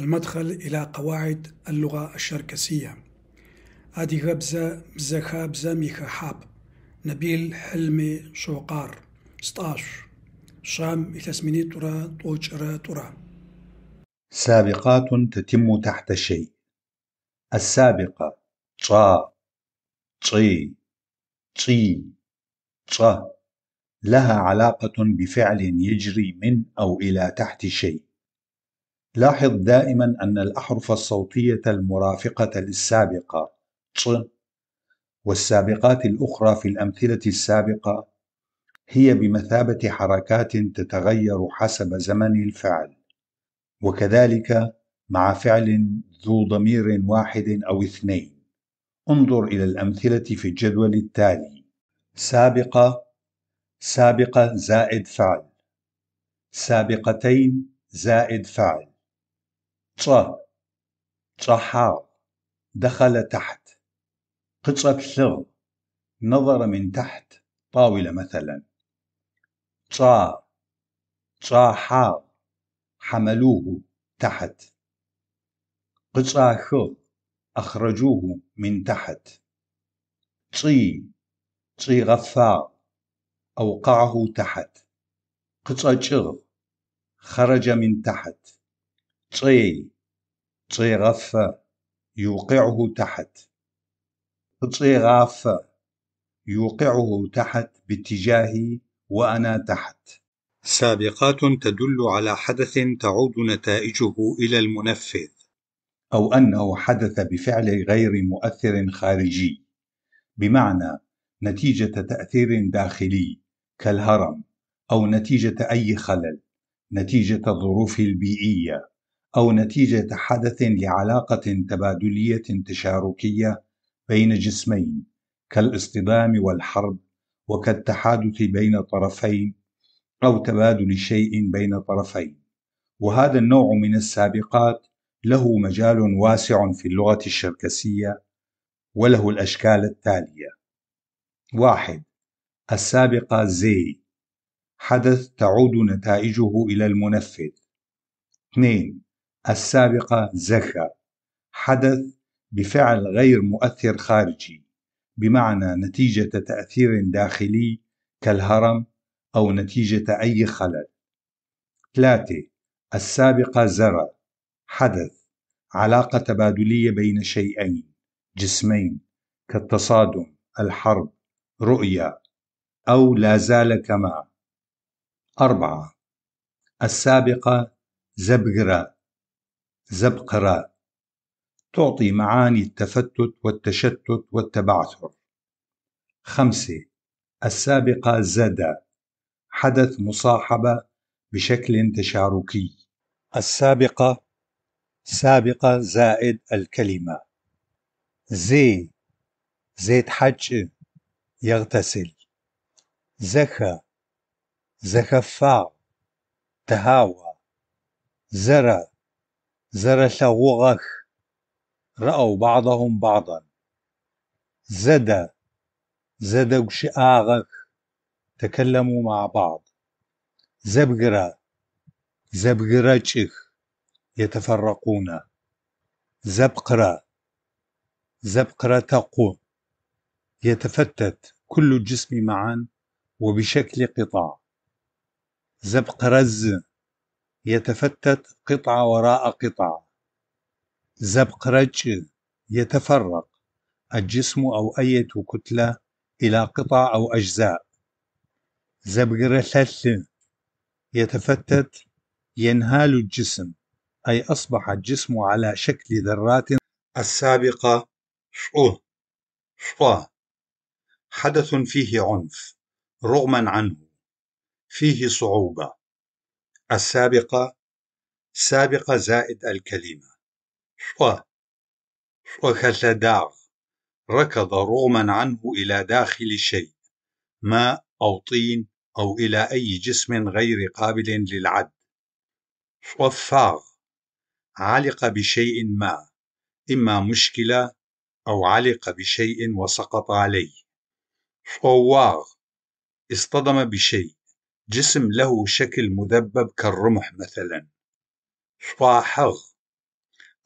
المدخل إلى قواعد اللغة الشركسية أدي غبزة مزخابزة ميخحاب نبيل حلمي شوقار ستاش شام إثاسميني ترى طوجرة ترى سابقات تتم تحت شيء السابقة تشا تشي تشي تشا لها علاقة بفعل يجري من أو إلى تحت شيء لاحظ دائما أن الأحرف الصوتية المرافقة للسابقة ش والسابقات الأخرى في الأمثلة السابقة هي بمثابة حركات تتغير حسب زمن الفعل وكذلك مع فعل ذو ضمير واحد أو اثنين انظر إلى الأمثلة في الجدول التالي سابقة سابقة زائد فعل سابقتين زائد فعل ط طحا دخل تحت قطرة ثغ نظر من تحت طاولة مثلا طا طاحا حملوه تحت قطرة خ أخرجوه من تحت طي طي غفا أوقعه تحت قطرة شغ خرج من تحت طي طي غفة يوقعه تحت طي غافة يوقعه تحت باتجاهي وأنا تحت سابقات تدل على حدث تعود نتائجه إلى المنفذ أو أنه حدث بفعل غير مؤثر خارجي بمعنى نتيجة تأثير داخلي كالهرم أو نتيجة أي خلل نتيجة الظروف البيئية أو نتيجة حدث لعلاقة تبادلية تشاركية بين جسمين كالاصطدام والحرب وكالتحادث بين طرفين أو تبادل شيء بين طرفين وهذا النوع من السابقات له مجال واسع في اللغة الشركسية وله الأشكال التالية واحد السابقة زي حدث تعود نتائجه إلى المنفذ 2 السابقة زكا حدث بفعل غير مؤثر خارجي بمعنى نتيجة تأثير داخلي كالهرم أو نتيجة أي خلل. ثلاثه السابقة زرع حدث علاقة تبادلية بين شيئين جسمين كالتصادم الحرب رؤية أو لا زال كما. اربعه السابقة زبغرة زبقراء تعطي معاني التفتت والتشتت والتبعثر خمسة السابقة زادا حدث مصاحبة بشكل تشاركي السابقة سابقة زائد الكلمة زي زيت حج يغتسل زكى زخفا تهاوى زرى زرلغوغخ رأوا بعضهم بعضا زدا زدا وشآغخ تكلموا مع بعض زبقرا زبجراتشخ يتفرقون زبقرا زبقرا تقو يتفتت كل الجسم معا وبشكل قطاع زبقرز يتفتت قطعة وراء قطعة رج يتفرق الجسم أو أية كتلة إلى قطع أو أجزاء رثل يتفتت ينهال الجسم أي أصبح الجسم على شكل ذرات السابقة شؤه شؤه حدث فيه عنف رغما عنه فيه صعوبة السابقة سابقة زائد الكلمة شو شو كسداغ ركض رغما عنه إلى داخل شيء ماء أو طين أو إلى أي جسم غير قابل للعد فاغ علق بشيء ما إما مشكلة أو علق بشيء وسقط عليه واغ اصطدم بشيء جسم له شكل مذبب كالرمح مثلا صواحغ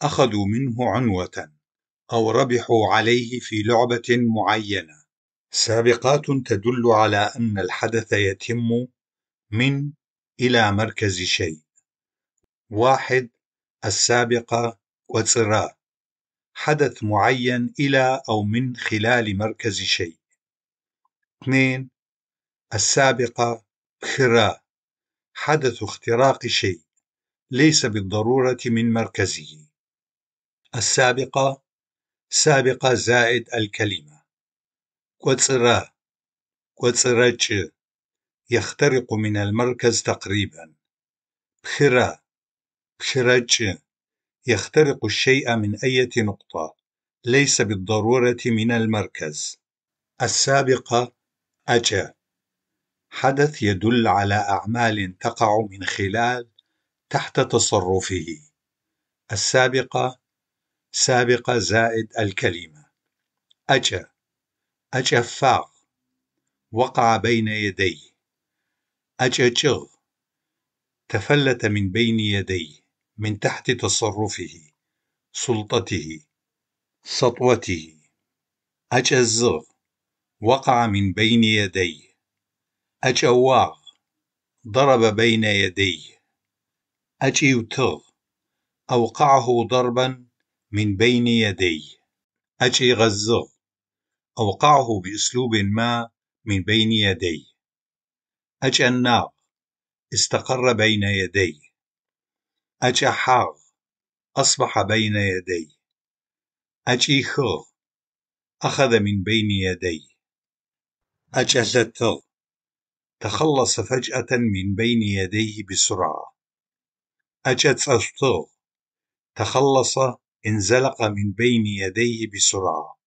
أخذوا منه عنوة أو ربحوا عليه في لعبة معينة سابقات تدل على أن الحدث يتم من إلى مركز شيء واحد السابقة وصراء حدث معين إلى أو من خلال مركز شيء اثنين السابقة الشراء حدث اختراق شيء ليس بالضرورة من مركزه السابقة سابقة زائد الكلمة كوتسرا كوتسراج يخترق من المركز تقريبا بخرا بخراج يخترق الشيء من أية نقطة ليس بالضرورة من المركز السابقة أجا حدث يدل على أعمال تقع من خلال تحت تصرفه السابقة سابقة زائد الكلمة أجا أجا فاغ وقع بين يديه أججغ تفلت من بين يديه من تحت تصرفه سلطته سطوته أجزغ وقع من بين يديه أجواغ ضرب بين يديه أجيوتغ أوقعه ضربا من بين يديه أجي غزغ أوقعه بأسلوب ما من بين يديه أجناغ استقر بين يديه أجحاغ أصبح بين يديه أجيخغ أخذ من بين يديه أجلتغ تخلص فجأة من بين يديه بسرعة. أجت تخلص انزلق من بين يديه بسرعة.